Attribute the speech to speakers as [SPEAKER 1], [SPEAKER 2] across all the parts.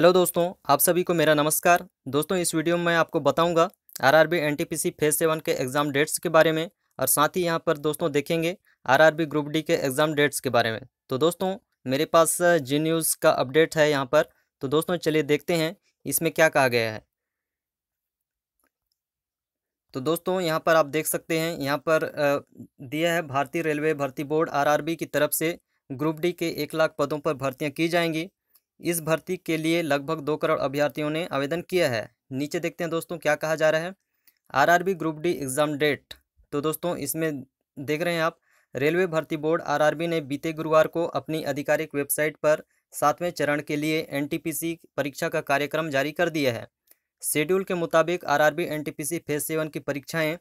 [SPEAKER 1] hello दोस्तों आप सभी को मेरा नमस्कार दोस्तों इस वीडियो में मैं आपको बताऊंगा आरआरबी एनटीपीसी फेज सेवन के एग्ज़ाम डेट्स के बारे में और साथ ही यहां पर दोस्तों देखेंगे आरआरबी ग्रुप डी के एग्ज़ाम डेट्स के बारे में तो दोस्तों मेरे पास जी न्यूज़ का अपडेट है यहाँ पर तो दोस्तों चलिए देखते हैं इसमें क्या कहा गया है तो दोस्तों यहाँ पर आप देख सकते हैं यहाँ पर दिया है भारतीय रेलवे भर्ती बोर्ड आर की तरफ से ग्रुप डी के एक लाख पदों पर भर्तियाँ की जाएंगी इस भर्ती के लिए लगभग दो करोड़ अभ्यर्थियों ने आवेदन किया है नीचे देखते हैं दोस्तों क्या कहा जा रहा है RRB group D exam date तो दोस्तों इसमें देख रहे हैं आप रेलवे भर्ती बोर्ड आरआरबी ने बीते गुरुवार को अपनी आधिकारिक वेबसाइट पर सातवें चरण के लिए एन परीक्षा का कार्यक्रम जारी कर दिया है शेड्यूल के मुताबिक आर आर फेज सेवन की परीक्षाएँ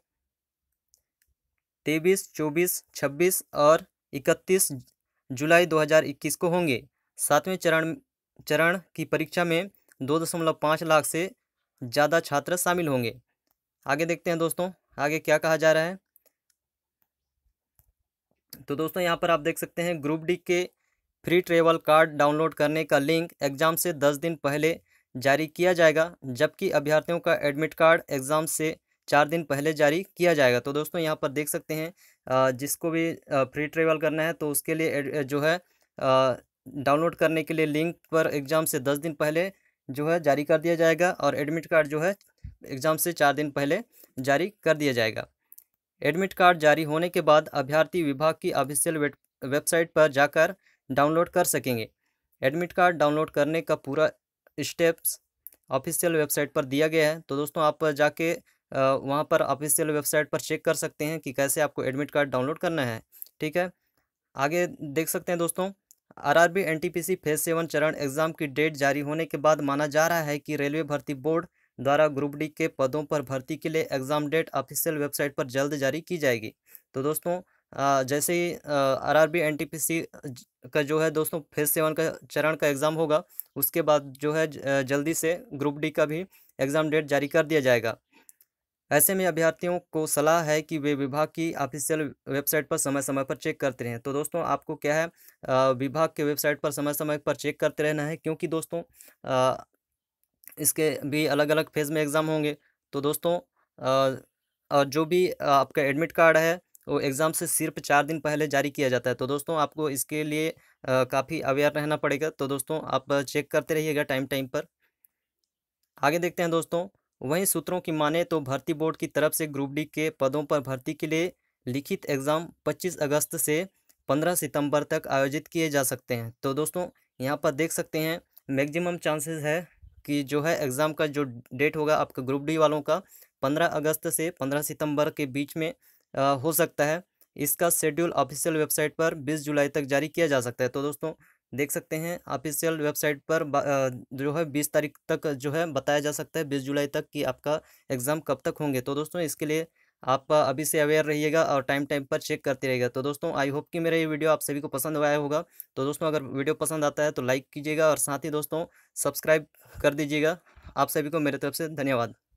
[SPEAKER 1] तेईस चौबीस छब्बीस और इकतीस जुलाई 2021 को होंगे सातवें चरण चरण की परीक्षा में दो दशमलव पाँच लाख से ज़्यादा छात्र शामिल होंगे आगे देखते हैं दोस्तों आगे क्या कहा जा रहा है तो दोस्तों यहाँ पर आप देख सकते हैं ग्रुप डी के फ्री ट्रेवल कार्ड डाउनलोड करने का लिंक एग्ज़ाम से दस दिन पहले जारी किया जाएगा जबकि अभ्यर्थियों का एडमिट कार्ड एग्ज़ाम से चार दिन पहले जारी किया जाएगा तो दोस्तों यहाँ पर देख सकते हैं जिसको भी फ्री ट्रेवल करना है तो उसके लिए जो है डाउनलोड करने के लिए लिंक पर एग्ज़ाम से दस दिन पहले जो है जारी कर दिया जाएगा और एडमिट कार्ड जो है एग्ज़ाम से चार दिन पहले जारी कर दिया जाएगा एडमिट कार्ड जारी होने के बाद अभ्यर्थी विभाग की ऑफिशियल वेबसाइट पर जाकर डाउनलोड कर सकेंगे एडमिट कार्ड डाउनलोड करने का पूरा स्टेप्स ऑफिशियल वेबसाइट पर दिया गया है तो दोस्तों आप जाके वहाँ पर ऑफिशियल वेबसाइट पर चेक कर सकते हैं कि कैसे आपको एडमिट कार्ड डाउनलोड करना है ठीक है आगे देख सकते हैं दोस्तों आरआरबी एनटीपीसी फेज सेवन चरण एग्जाम की डेट जारी होने के बाद माना जा रहा है कि रेलवे भर्ती बोर्ड द्वारा ग्रुप डी के पदों पर भर्ती के लिए एग्जाम डेट ऑफिशियल वेबसाइट पर जल्द जारी की जाएगी तो दोस्तों जैसे ही R R B N T P C का जो है दोस्तों फेज सेवन का चरण का एग्ज़ाम होगा उसके बाद जो है जल्दी से ग्रुप डी का भी एग्ज़ाम डेट जारी कर दिया जाएगा ऐसे में अभ्यर्थियों को सलाह है कि वे विभाग की ऑफिशियल वेबसाइट पर समय समय पर चेक करते रहें तो दोस्तों आपको क्या है विभाग के वेबसाइट पर समय समय पर चेक करते रहना है क्योंकि दोस्तों इसके भी अलग अलग फेज़ में एग्ज़ाम होंगे तो दोस्तों जो भी आपका एडमिट कार्ड है वो एग्ज़ाम से सिर्फ चार दिन पहले जारी किया जाता है तो दोस्तों आपको इसके लिए काफ़ी अवेयर रहना पड़ेगा तो दोस्तों आप चेक करते रहिएगा टाइम टाइम पर आगे देखते हैं दोस्तों वहीं सूत्रों की माने तो भर्ती बोर्ड की तरफ से ग्रुप डी के पदों पर भर्ती के लिए लिखित एग्ज़ाम 25 अगस्त से 15 सितंबर तक आयोजित किए जा सकते हैं तो दोस्तों यहाँ पर देख सकते हैं मैक्सिमम चांसेस है कि जो है एग्ज़ाम का जो डेट होगा आपका ग्रुप डी वालों का 15 अगस्त से 15 सितंबर के बीच में आ, हो सकता है इसका शेड्यूल ऑफिशियल वेबसाइट पर 20 जुलाई तक जारी किया जा सकता है तो दोस्तों देख सकते हैं ऑफिशियल वेबसाइट पर जो है बीस तारीख तक जो है बताया जा सकता है बीस जुलाई तक कि आपका एग्ज़ाम कब तक होंगे तो दोस्तों इसके लिए आप अभी से अवेयर रहिएगा और टाइम टाइम पर चेक करते रहिएगा तो दोस्तों आई होप कि मेरा ये वीडियो आप सभी को पसंद आया होगा तो दोस्तों अगर वीडियो पसंद आता है तो लाइक कीजिएगा और साथ ही दोस्तों सब्सक्राइब कर दीजिएगा आप सभी को मेरे तरफ से धन्यवाद